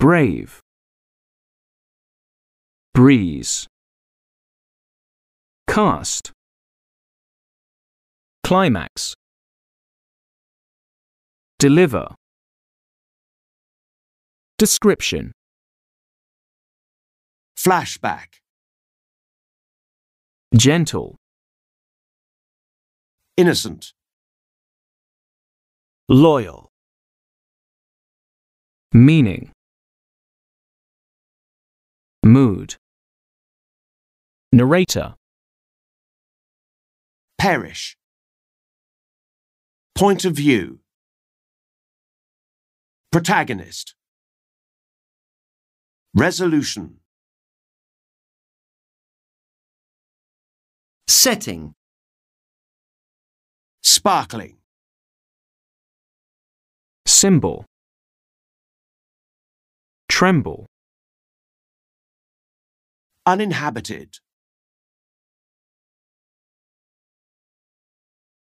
brave breeze cast climax deliver description flashback gentle innocent loyal meaning Mood. Narrator. Perish. Point of view. Protagonist. Resolution. Setting. Sparkling. Symbol. Tremble uninhabited